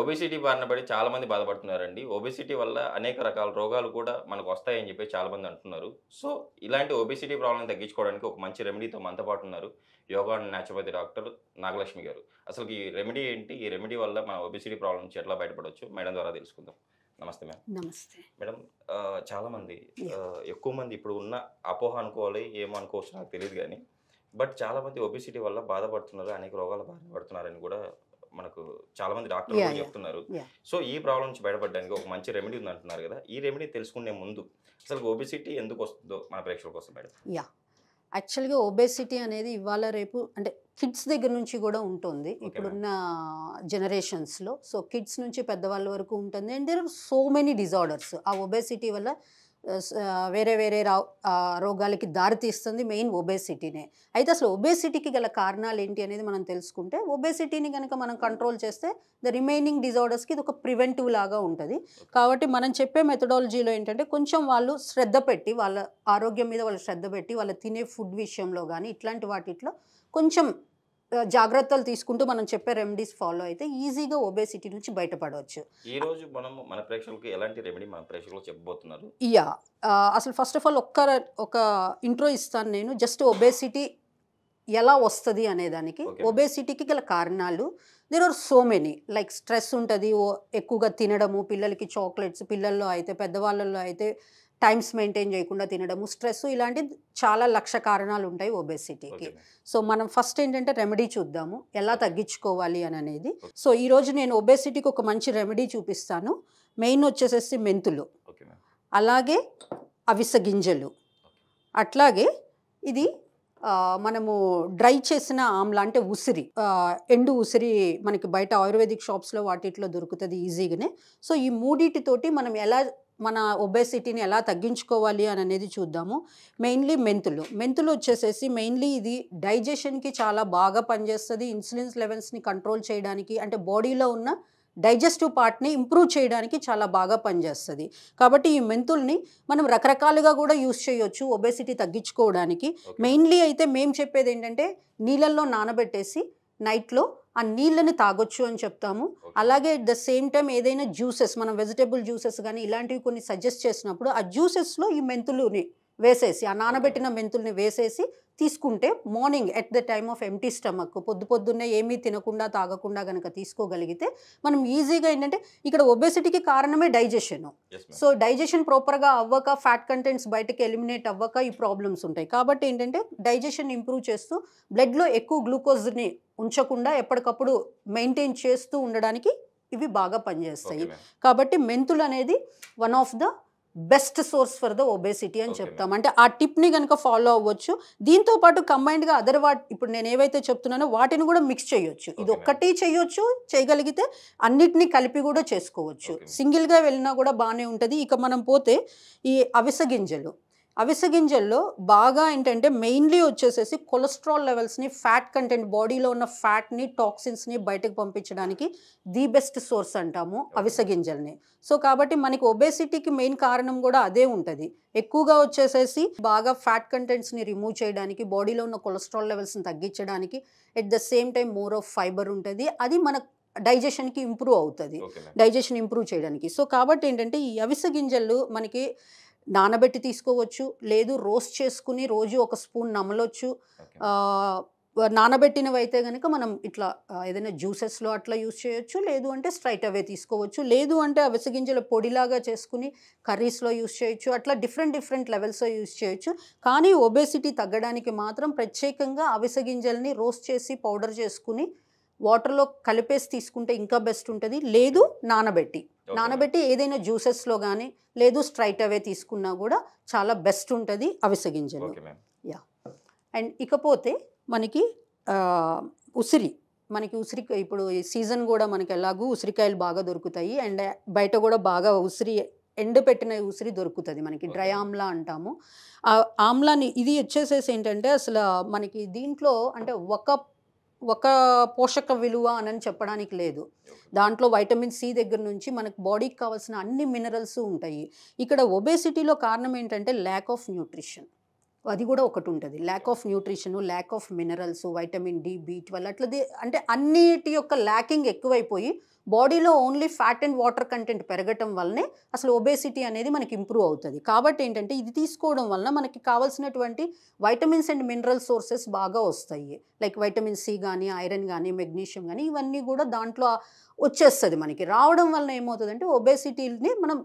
Obesity బారిన పడి చాలామంది బాధపడుతున్నారండి ఒబెసిటీ వల్ల అనేక రకాల రోగాలు కూడా మనకు వస్తాయని చెప్పి చాలామంది అంటున్నారు సో ఇలాంటి ఒబెసిటీ ప్రాబ్లం తగ్గించుకోవడానికి ఒక మంచి రెమెడీతో మనతో పాటు ఉన్నారు యోగా న్యాచురోపతి డాక్టర్ నాగలక్ష్మి గారు అసలు ఈ రెమెడీ ఏంటి ఈ రెమెడీ వల్ల మన ఒబెసిటీ ప్రాబ్లం నుంచి ఎట్లా బయటపడవచ్చు మేడం ద్వారా తెలుసుకుందాం నమస్తే మేడం నమస్తే మేడం చాలామంది ఎక్కువ మంది ఇప్పుడు ఉన్న అపోహ అనుకోవాలి ఏమో అనుకోవచ్చు నాకు తెలియదు కానీ బట్ చాలామంది ఒబిసిటీ వల్ల బాధపడుతున్నారు అనేక రోగాలు బాధపడుతున్నారని కూడా మనకు చాలా మంది డాక్టర్లు చెప్తున్నారు సో ఈ ప్రాబ్లం నుంచి బయటపడడానికి ఒక మంచి రెమెడీ ఉంది అంటున్నారు కదా ఈ రెమెడీ తెలుసుకునే ముందు అసలు ఓబేసిటీ ఎందుకు వస్తుందో మన ప్రేక్షకుల కోసం మేడం యా యాక్చువల్గా ఒబేసిటీ అనేది ఇవాళ రేపు అంటే కిడ్స్ దగ్గర నుంచి కూడా ఉంటుంది ఇప్పుడున్న జనరేషన్స్లో సో కిడ్స్ నుంచి పెద్దవాళ్ళ వరకు ఉంటుంది and there are so many disorders ఆ ఒబేసిటీ వల్ల వేరే వేరే రోగాలకి దారితీస్తుంది మెయిన్ ఒబేసిటీనే అయితే అసలు ఒబేసిటీకి గల కారణాలు ఏంటి అనేది మనం తెలుసుకుంటే ఒబేసిటీని కనుక మనం కంట్రోల్ చేస్తే ద రిమైనింగ్ డిజార్డర్స్కి ఇది ఒక ప్రివెంటివ్ లాగా ఉంటుంది కాబట్టి మనం చెప్పే మెథడాలజీలో ఏంటంటే కొంచెం వాళ్ళు శ్రద్ధ పెట్టి వాళ్ళ ఆరోగ్యం మీద వాళ్ళు శ్రద్ధ పెట్టి వాళ్ళు తినే ఫుడ్ విషయంలో కానీ ఇట్లాంటి వాటిట్లో కొంచెం జాగ్రత్తలు తీసుకుంటూ మనం చెప్పే రెమెడీస్ ఫాలో అయితే ఈజీగా ఒబేసిటీ నుంచి బయటపడవచ్చు ఈ రోజు మనం మన ప్రేక్షకులకు ఎలాంటి రెమెడీ మన ప్రేక్షకులు చెప్పబోతున్నారు యా అసలు ఫస్ట్ ఆఫ్ ఆల్ ఒక్క ఒక ఇంట్రో ఇస్తాను నేను జస్ట్ ఒబేసిటీ ఎలా వస్తుంది అనేదానికి ఒబేసిటీకి గల కారణాలు there are so many like stress ఉంటుంది ఎక్కువగా తినడము పిల్లలకి చాక్లెట్స్ పిల్లల్లో అయితే పెద్దవాళ్ళల్లో అయితే టైమ్స్ మెయింటైన్ చేయకుండా తినడము స్ట్రెస్ ఇలాంటివి చాలా లక్ష కారణాలు ఉంటాయి ఒబెసిటీకి సో మనం ఫస్ట్ ఏంటంటే రెమెడీ చూద్దాము ఎలా తగ్గించుకోవాలి అని అనేది సో ఈరోజు నేను ఒబెసిటీకి ఒక మంచి రెమెడీ చూపిస్తాను మెయిన్ వచ్చేసేసి మెంతులు అలాగే అవిస గింజలు అట్లాగే ఇది మనము డ్రై చేసిన ఆమ్లా అంటే ఉసిరి ఎండు ఉసిరి మనకి బయట ఆయుర్వేదిక్ షాప్స్లో వాటిట్లో దొరుకుతుంది ఈజీగానే సో ఈ మూడిటితోటి మనం ఎలా మన ఒబేసిటీని ఎలా తగ్గించుకోవాలి అని అనేది చూద్దాము మెయిన్లీ మెంతులు మెంతులు వచ్చేసేసి మెయిన్లీ ఇది డైజెషన్కి చాలా బాగా పనిచేస్తుంది ఇన్సులిన్స్ లెవెల్స్ని కంట్రోల్ చేయడానికి అంటే బాడీలో ఉన్న డైజెస్టివ్ పార్ట్ని ఇంప్రూవ్ చేయడానికి చాలా బాగా పనిచేస్తుంది కాబట్టి ఈ మెంతుల్ని మనం రకరకాలుగా కూడా యూస్ చేయొచ్చు ఒబేసిటీ తగ్గించుకోవడానికి మెయిన్లీ అయితే మేము చెప్పేది ఏంటంటే నీళ్ళల్లో నానబెట్టేసి నైట్లో ఆ నీళ్ళని తాగొచ్చు అని చెప్తాము అలాగే ద సేమ్ టైం ఏదైనా జ్యూసెస్ మనం వెజిటేబుల్ జ్యూసెస్ కానీ ఇలాంటివి కొన్ని సజెస్ట్ చేసినప్పుడు ఆ జ్యూసెస్లో ఈ మెంతులుని వేసేసి ఆ నానబెట్టిన మెంతుల్ని వేసేసి తీసుకుంటే morning at the time of empty stomach పొద్దు పొద్దున్నే ఏమీ తినకుండా తాగకుండా కనుక తీసుకోగలిగితే మనం ఈజీగా ఏంటంటే ఇక్కడ ఒబెసిటీకి కారణమే డైజెషన్ సో డైజెషన్ ప్రాపర్గా అవ్వక ఫ్యాట్ కంటెంట్స్ బయటకు ఎలిమినేట్ అవ్వక ఈ ప్రాబ్లమ్స్ ఉంటాయి కాబట్టి ఏంటంటే డైజెషన్ ఇంప్రూవ్ చేస్తూ బ్లడ్లో ఎక్కువ గ్లూకోజ్ని ఉంచకుండా ఎప్పటికప్పుడు మెయింటైన్ చేస్తూ ఉండడానికి ఇవి బాగా పనిచేస్తాయి కాబట్టి మెంతులు అనేది one of the best source for the obesity అని చెప్తాం అంటే ఆ టిప్ని కనుక ఫాలో అవ్వచ్చు దీంతో పాటు కంబైన్డ్గా అదర్ వాట్ ఇప్పుడు నేను ఏవైతే చెప్తున్నానో వాటిని కూడా మిక్స్ చేయొచ్చు ఇది ఒక్కటి చేయొచ్చు చేయగలిగితే అన్నిటినీ కలిపి కూడా చేసుకోవచ్చు సింగిల్గా వెళ్ళినా కూడా బాగానే ఉంటుంది ఇక మనం పోతే ఈ అవిస గింజలు అవిస గింజల్లో బాగా ఏంటంటే మెయిన్లీ వచ్చేసేసి కొలెస్ట్రాల్ లెవెల్స్ని ఫ్యాట్ కంటెంట్ బాడీలో ఉన్న ఫ్యాట్ని టాక్సిన్స్ని బయటకు పంపించడానికి ది బెస్ట్ సోర్స్ అంటాము అవిసె గింజల్ని సో కాబట్టి మనకి ఒబేసిటీకి మెయిన్ కారణం కూడా అదే ఉంటుంది ఎక్కువగా వచ్చేసేసి బాగా ఫ్యాట్ కంటెంట్స్ని రిమూవ్ చేయడానికి బాడీలో ఉన్న కొలెస్ట్రాల్ లెవెల్స్ని తగ్గించడానికి at the same time more of fibre ఉంటుంది అది మన డైజెషన్కి ఇంప్రూవ్ అవుతుంది డైజెషన్ ఇంప్రూవ్ చేయడానికి సో కాబట్టి ఏంటంటే ఈ అవిసె గింజలు మనకి నానబెట్టి తీసుకోవచ్చు లేదు రోస్ట్ చేసుకుని రోజు ఒక స్పూన్ నమలొచ్చు నానబెట్టినవైతే కనుక మనం ఇట్లా ఏదైనా జ్యూసెస్లో అట్లా యూస్ చేయొచ్చు లేదు అంటే స్ట్రైట్ అవే తీసుకోవచ్చు లేదు అంటే అవసగింజల పొడిలాగా చేసుకుని కర్రీస్లో యూస్ చేయొచ్చు అట్లా డిఫరెంట్ డిఫరెంట్ లెవెల్స్లో యూస్ చేయొచ్చు కానీ ఒబేసిటీ తగ్గడానికి మాత్రం ప్రత్యేకంగా అవసగింజల్ని రోస్ట్ చేసి పౌడర్ చేసుకుని వాటర్లో కలిపేసి తీసుకుంటే ఇంకా బెస్ట్ ఉంటుంది లేదు నానబెట్టి నానబెట్టి ఏదైనా జ్యూసెస్లో కానీ లేదు స్ట్రైట్ అవే తీసుకున్నా కూడా చాలా బెస్ట్ ఉంటుంది అవిసె యా అండ్ ఇకపోతే మనకి ఉసిరి మనకి ఉసిరి ఇప్పుడు సీజన్ కూడా మనకి ఎలాగూ ఉసిరికాయలు బాగా దొరుకుతాయి అండ్ బయట కూడా బాగా ఉసిరి ఎండపెట్టిన ఉసిరి దొరుకుతుంది మనకి డ్రై ఆమ్లా అంటాము ఆమ్లాని ఇది వచ్చేసేసి ఏంటంటే అసలు మనకి దీంట్లో అంటే ఒక ఒక పోషక విలువ అని చెప్పడానికి లేదు దాంట్లో వైటమిన్ సి దగ్గర నుంచి మనకు బాడీకి కావాల్సిన అన్ని మినరల్స్ ఉంటాయి ఇక్కడ ఒబేసిటీలో కారణం ఏంటంటే ల్యాక్ ఆఫ్ న్యూట్రిషన్ అది కూడా ఒకటి ఉంటుంది lack of nutrition lack of minerals vitamin D B twelve అట్లది అంటే అన్నిటి యొక్క ల్యాకింగ్ ఎక్కువైపోయి బాడీలో only fat and water content పెరగటం వల్లనే అసలు ఒబేసిటీ అనేది మనకి ఇంప్రూవ్ అవుతుంది కాబట్టి ఏంటంటే ఇది తీసుకోవడం వలన మనకి కావాల్సినటువంటి వైటమిన్స్ అండ్ మినరల్ సోర్సెస్ బాగా వస్తాయి లైక్ వైటమిన్ సి కానీ ఐరన్ కానీ మెగ్నీషియం కానీ ఇవన్నీ కూడా దాంట్లో వచ్చేస్తుంది మనకి రావడం వలన ఏమవుతుందంటే ఒబేసిటీని మనం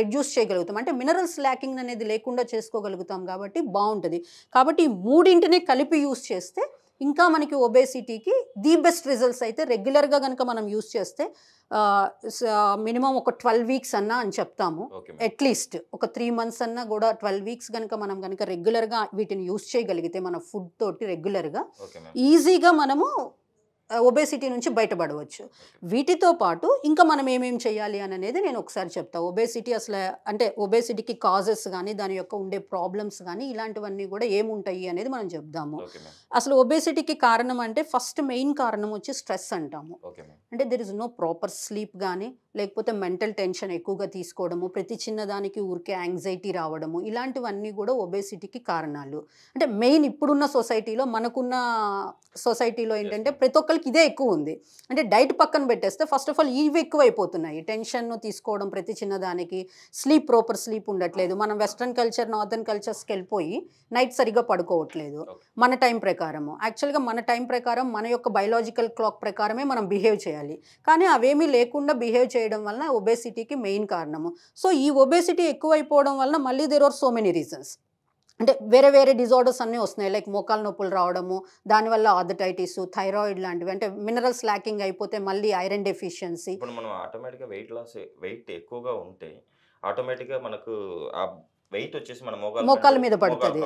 రెడ్యూస్ చేయగలుగుతాం అంటే మినరల్స్ ల్యాకింగ్ అనేది లేకుండా చేసుకోగలుగుతాం కాబట్టి బాగుంటుంది కాబట్టి ఈ మూడింటిని కలిపి యూస్ చేస్తే ఇంకా మనకి ఒబేసిటీకి ది బెస్ట్ రిజల్ట్స్ అయితే రెగ్యులర్గా కనుక మనం యూస్ చేస్తే మినిమం ఒక ట్వెల్వ్ వీక్స్ అన్నా అని చెప్తాము అట్లీస్ట్ ఒక త్రీ మంత్స్ అన్నా కూడా ట్వెల్వ్ వీక్స్ కనుక మనం కనుక రెగ్యులర్గా వీటిని యూస్ చేయగలిగితే మన ఫుడ్ తోటి రెగ్యులర్గా ఈజీగా మనము ఒబేసిటీ నుంచి బయటపడవచ్చు వీటితో పాటు ఇంకా మనం ఏమేం చేయాలి అని అనేది నేను ఒకసారి చెప్తా ఒబేసిటీ అసలు అంటే ఒబేసిటీకి కాజెస్ కానీ దాని యొక్క ఉండే ప్రాబ్లమ్స్ కానీ ఇలాంటివన్నీ కూడా ఏముంటాయి అనేది మనం చెప్దాము అసలు ఒబేసిటీకి కారణం అంటే ఫస్ట్ మెయిన్ కారణం వచ్చి స్ట్రెస్ అంటాము అంటే there is no proper sleep కానీ లేకపోతే మెంటల్ టెన్షన్ ఎక్కువగా తీసుకోవడము ప్రతి చిన్నదానికి ఊరికే యాంగ్జైటీ రావడము ఇలాంటివన్నీ కూడా ఒబేసిటీకి కారణాలు అంటే మెయిన్ ఇప్పుడున్న సొసైటీలో మనకున్న సొసైటీలో ఏంటంటే ప్రతి ఒక్కరికి ఇదే ఎక్కువ ఉంది అంటే డైట్ పక్కన పెట్టేస్తే ఫస్ట్ ఆఫ్ ఆల్ ఇవి ఎక్కువ అయిపోతున్నాయి టెన్షన్ను తీసుకోవడం ప్రతి చిన్నదానికి స్లీప్ ప్రాపర్ స్లీప్ ఉండట్లేదు mm-hmm. మనం వెస్ట్రన్ కల్చర్ నార్దర్న్ కల్చర్స్కి వెళ్ళిపోయి నైట్ సరిగా పడుకోవట్లేదు మన టైం ప్రకారము యాక్చువల్గా మన టైం ప్రకారం మన యొక్క బయలాజికల్ క్లాక్ ప్రకారమే మనం బిహేవ్ చేయాలి కానీ అవేమీ లేకుండా బిహేవ్ చేయ చేయడం వలన ఒబేసిటీకి మెయిన్ కారణము సో ఈ ఒబేసిటీ ఎక్కువైపోవడం వలన మళ్ళీ there are so many reasons అంటే వేరే వేరే డిజార్డర్స్ అన్నీ వస్తున్నాయి లైక్ మోకాల నొప్పులు రావడము దానివల్ల ఆథటైటిస్ థైరాయిడ్ లాంటివి అంటే మినరల్స్ లాకింగ్ అయిపోతే మళ్ళీ ఐరన్ డెఫిషియన్సీ ఇప్పుడు మనం ఆటోమేటిక్గా వెయిట్ లాస్ వెయిట్ ఎక్కువగా ఉంటే ఆటోమేటిక్గా మనకు వెయిట్ వచ్చేసి మన మోకాల మీద పడుతుంది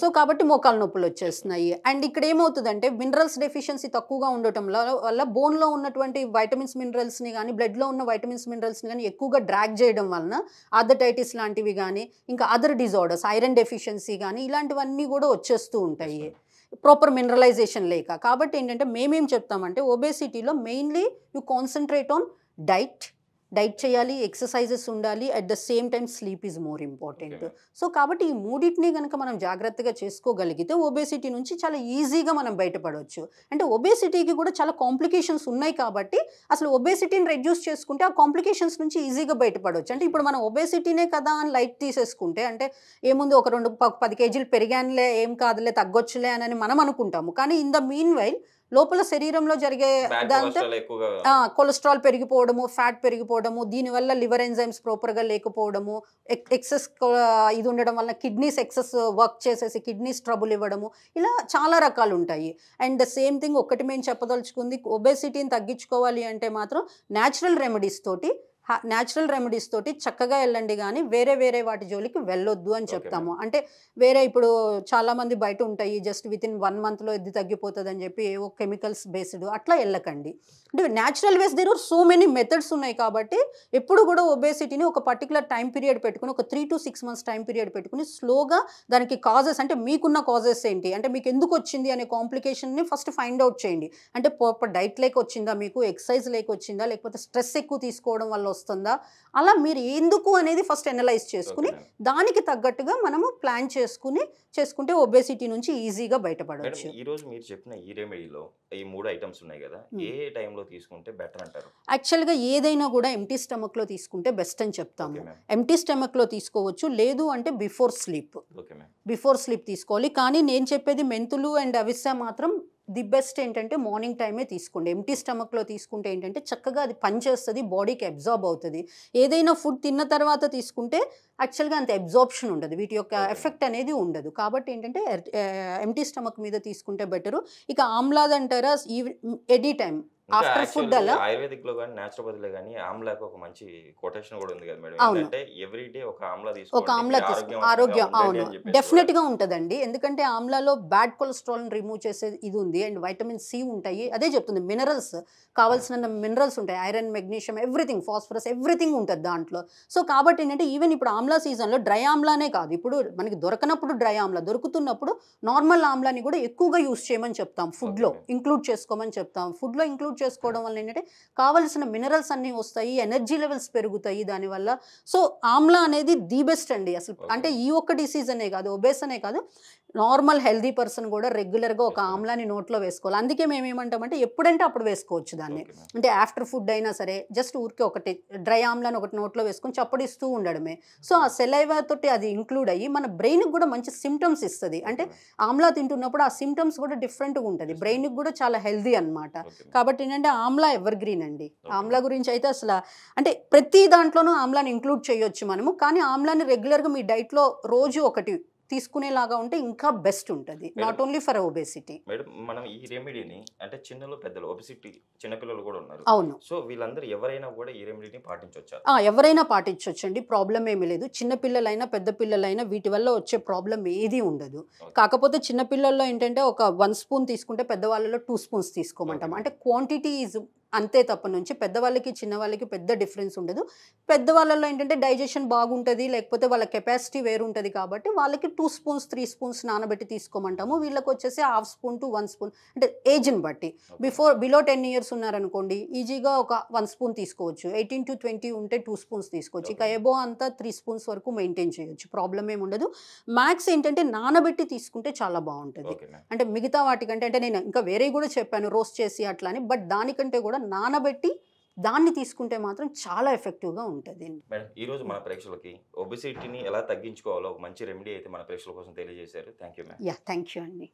సో కాబట్టి మోకాల నొప్పులు వచ్చేస్తున్నాయి అండ్ ఇక్కడ ఏమవుతుందంటే మినరల్స్ డెఫిషియన్సీ తక్కువగా ఉండటం వల్ల బోన్లో ఉన్నటువంటి వైటమిన్స్ మినరల్స్ని కానీ బ్లడ్లో ఉన్న వైటమిన్స్ మినరల్స్ని కానీ ఎక్కువగా డ్రాగ్ చేయడం వలన అథటైటిస్ లాంటివి కానీ ఇంకా అదర్ డిజార్డర్స్ ఐరన్ డెఫిషియన్సీ కానీ ఇలాంటివన్నీ కూడా వచ్చేస్తూ ఉంటాయి ప్రాపర్ మినరలైజేషన్ లేక కాబట్టి ఏంటంటే మేమేం చెప్తామంటే ఒబేసిటీలో mainly you concentrate on diet diet చేయాలి ఎక్సర్సైజెస్ ఉండాలి at the same time sleep is more important so కాబట్టి ఈ మూడింటిని కనుక మనం జాగ్రత్తగా చేసుకోగలిగితే ఒబేసిటీ నుంచి చాలా ఈజీగా మనం బయటపడవచ్చు అంటే ఒబేసిటీకి కూడా చాలా కాంప్లికేషన్స్ ఉన్నాయి కాబట్టి అసలు ఒబేసిటీని రెడ్యూస్ చేసుకుంటే ఆ కాంప్లికేషన్స్ నుంచి ఈజీగా బయటపడవచ్చు అంటే ఇప్పుడు మనం ఒబేసిటీనే కదా అని లైట్ తీసేసుకుంటే అంటే ఏముంది ఒక రెండు పది కేజీలు పెరిగానులే ఏం కాదులే తగ్గొచ్చులే అని మనం అనుకుంటాము కానీ ఇన్ ద మీన్ వైల్ లోపల శరీరంలో జరిగే దాంతో కొలెస్ట్రాల్ పెరిగిపోవడము ఫ్యాట్ పెరిగిపోవడము దీనివల్ల లివర్ ఎంజైమ్స్ ప్రాపర్గా లేకపోవడము ఎక్సెస్ ఇది ఉండడం వల్ల కిడ్నీస్ ఎక్సెస్ వర్క్ చేసేసి కిడ్నీస్ ట్రబుల్ ఇవ్వడము ఇలా చాలా రకాలు ఉంటాయి అండ్ సేమ్ థింగ్ ఒకటి మేము చెప్పదలుచుకుంది ఒబేసిటీని తగ్గించుకోవాలి అంటే మాత్రం న్యాచురల్ రెమెడీస్ తోటి న్యాచురల్ రెమెడీస్ తోటి చక్కగా వెళ్ళండి కానీ వేరే వేరే వాటి జోలికి వెళ్ళొద్దు అని చెప్తాము అంటే వేరే ఇప్పుడు చాలామంది బయట ఉంటాయి జస్ట్ విత్ ఇన్ వన్ మంత్లో ఎద్దు తగ్గిపోతుంది అని చెప్పి ఏవో కెమికల్స్ బేస్డ్ అట్లా వెళ్ళకండి అంటే న్యాచురల్ వేస్ దగ్గర సో మెనీ మెథడ్స్ ఉన్నాయి కాబట్టి ఎప్పుడు కూడా ఒబేసిటీని ఒక పర్టికులర్ టైం పీరియడ్ పెట్టుకుని ఒక three to six months time period పెట్టుకుని స్లోగా దానికి కాజెస్ అంటే మీకున్న కాజెస్ ఏంటి అంటే మీకు ఎందుకు వచ్చింది అనే కాంప్లికేషన్ని ఫస్ట్ ఫైండ్ అవుట్ చేయండి అంటే ప్రాపర్ డైట్ లేక వచ్చిందా మీకు ఎక్సర్సైజ్ లేక వచ్చిందా లేకపోతే స్ట్రెస్ ఎక్కువ తీసుకోవడం వల్ల వస్తుందా అలా మీరు ఎందుకు అనేది ఫస్ట్ ఎనలైజ్ చేసుకుని దానికి తగ్గట్టుగా మనము ప్లాన్ చేసుకుని చేసుకుంటే ఒబేసిటీ నుంచి ఈజీగా బయటపడవచ్చు ఈరోజు మీరు చెప్పిన ఈ రెమెడీలో ఈ మూడు ఐటమ్స్ ఉన్నాయి కదా ఏ టైంలో తీసుకుంటే బెటర్ అంటారు యాక్చువల్గా ఏదైనా కూడా ఎంటీ స్టమక్లో తీసుకుంటే బెస్ట్ అని చెప్తాము ఎంటీ స్టమక్లో తీసుకోవచ్చు లేదు అంటే బిఫోర్ స్లీప్ బిఫోర్ స్లీప్ తీసుకోవాలి కానీ నేను చెప్పేది మెంతులు అండ్ అవిస్సా మాత్రం ది బెస్ట్ ఏంటంటే మార్నింగ్ టైమే తీసుకోండి ఎంటీ స్టమక్లో తీసుకుంటే ఏంటంటే చక్కగా అది పనిచేస్తుంది బాడీకి అబ్జార్బ్ అవుతుంది ఏదైనా ఫుడ్ తిన్న తర్వాత తీసుకుంటే యాక్చువల్గా అంత అబ్జార్బ్షన్ ఉండదు వీటి యొక్క ఎఫెక్ట్ అనేది ఉండదు కాబట్టి ఏంటంటే ఎంటీ స్టమక్ మీద తీసుకుంటే బెటరు ఇక ఆమ్లాద్ అంటారా ఈ ఎనీ టైం ఆఫ్టర్ ఫుడ్ అలా ఆయుర్వేదిక్ లో కానీ నేచురోపతి లో కానీ ఆమ్లాకి ఒక మంచి కొటేషన్ కూడా ఉంది కదా మేడం అంటే ఎవ్రీ డే ఒక ఆమ్లా ఒక ఆమ్లా తీసుకో ఆరోగ్యం అవును డెఫినెట్ గా ఉంటదండి ఎందుకంటే ఆమ్లాలో బ్యాడ్ కొలెస్ట్రాల్ రిమూవ్ చేసే ఇది ఉంది అండ్ వైటమిన్ సి ఉంటాయి అదే చెప్తుంది మినరల్స్ కావాల్సిన మినరల్స్ ఉంటాయి iron magnesium everything phosphorus everything ఉంటుంది దాంట్లో సో కాబట్టి ఏంటంటే ఈవెన్ ఇప్పుడు ఆమ్లా సీజన్లో డ్రై ఆమ్లానే కాదు ఇప్పుడు మనకి దొరకనప్పుడు డ్రై ఆమ్లా దొరుకుతున్నప్పుడు నార్మల్ ఆమ్లాని కూడా ఎక్కువగా యూస్ చేయమని చెప్తాం ఫుడ్లో ఇంక్లూడ్ చేసుకోమని చెప్తాం ఫుడ్లో ఇంక్లూడ్ చేసుకోవడం వల్ల ఏంటంటే కావలసిన మినరల్స్ అన్నీ వస్తాయి ఎనర్జీ లెవెల్స్ పెరుగుతాయి దానివల్ల సో ఆమ్లా అనేది ది బెస్ట్ అండి అసలు అంటే ఈ ఒక్క డిసీజ్ అనే కాదు ఒబేస్ అనే కాదు నార్మల్ హెల్దీ పర్సన్ కూడా రెగ్యులర్గా ఒక ఆమ్లాని నోట్లో వేసుకోవాలి అందుకే మేము ఏమంటామంటే ఎప్పుడంటే అప్పుడు వేసుకోవచ్చు దాన్ని అంటే ఆఫ్టర్ ఫుడ్ అయినా సరే జస్ట్ ఊరికే ఒకటి డ్రై ఆమ్లాని ఒకటి నోట్లో వేసుకొని చప్పడిస్తూ ఉండడమే సో ఆ సెలైవా తోటి అది ఇంక్లూడ్ అయ్యి మన బ్రెయిన్కి కూడా మంచి సిమ్టమ్స్ ఇస్తుంది అంటే ఆమ్లా తింటున్నప్పుడు ఆ సిమ్టమ్స్ కూడా డిఫరెంట్గా ఉంటుంది బ్రెయిన్కి కూడా చాలా హెల్దీ అనమాట కాబట్టి ఏంటంటే ఆమ్లా ఎవర్ గ్రీన్ అండి ఆమ్లా గురించి అయితే అసలు అంటే ప్రతి దాంట్లోనూ ఆమ్లాని ఇంక్లూడ్ చేయొచ్చు మనము కానీ ఆమ్లాని రెగ్యులర్గా మీ డైట్లో రోజు ఒకటి తీసుకునేలాగా ఉంటే ఇంకా బెస్ట్ ఉంటుంది not only for obesity madam మనం ఈ రెమెడీని అంటే చిన్నలు పెద్దలు ఒబేసిటీ చిన్నపిల్లలు కూడా ఉన్నారు అవును సో వీళ్ళందరూ ఎవరైనా కూడా ఈ రెమెడీని పాటించవచ్చు ఎవరైనా పాటించవచ్చండి ప్రాబ్లం ఏమీ లేదు చిన్నపిల్లలైనా పెద్ద పిల్లలైనా వీటి వల్ల వచ్చే ప్రాబ్లం ఏది ఉండదు కాకపోతే చిన్నపిల్లల్లో ఏంటంటే ఒక వన్ స్పూన్ తీసుకుంటే పెద్దవాళ్ళలో టూ స్పూన్స్ తీసుకోమంటాం అంటే క్వాంటిటీ ఈజ్ అంతే తప్ప నుంచి పెద్దవాళ్ళకి చిన్నవాళ్ళకి పెద్ద డిఫరెన్స్ ఉండదు పెద్దవాళ్ళలో ఏంటంటే డైజెషన్ బాగుంటుంది లేకపోతే వాళ్ళ కెపాసిటీ వేరుంటుంది కాబట్టి వాళ్ళకి టూ స్పూన్స్ త్రీ స్పూన్స్ నానబెట్టి తీసుకోమంటాము వీళ్ళకి వచ్చేసి half spoon to one spoon అంటే ఏజ్ని బట్టి బిఫోర్ బిలో టెన్ ఇయర్స్ ఉన్నారనుకోండి ఈజీగా ఒక వన్ స్పూన్ తీసుకోవచ్చు ఎయిటీన్ టు ట్వంటీ ఉంటే టూ స్పూన్స్ తీసుకోవచ్చు ఇక ఎబో అంతా త్రీ స్పూన్స్ వరకు మెయింటైన్ చేయొచ్చు ప్రాబ్లం ఏమి ఉండదు మ్యాక్స్ ఏంటంటే నానబెట్టి తీసుకుంటే చాలా బాగుంటుంది అంటే మిగతా వాటికంటే అంటే నేను ఇంకా వేరే కూడా చెప్పాను రోస్ట్ చేసి అట్లా అని బట్ దానికంటే కూడా నానబెట్టి దాన్ని తీసుకుంటే మాత్రం చాలా ఎఫెక్టివ్గా ఉంటుంది మేడం ఈరోజు మన ప్రేక్షకులకి ఒబిసిటీని ఎలా తగ్గించుకోవాలో ఒక మంచి రెమెడీ అయితే మన ప్రేక్షకుల కోసం తెలియజేశారు thank you yeah thank you అండి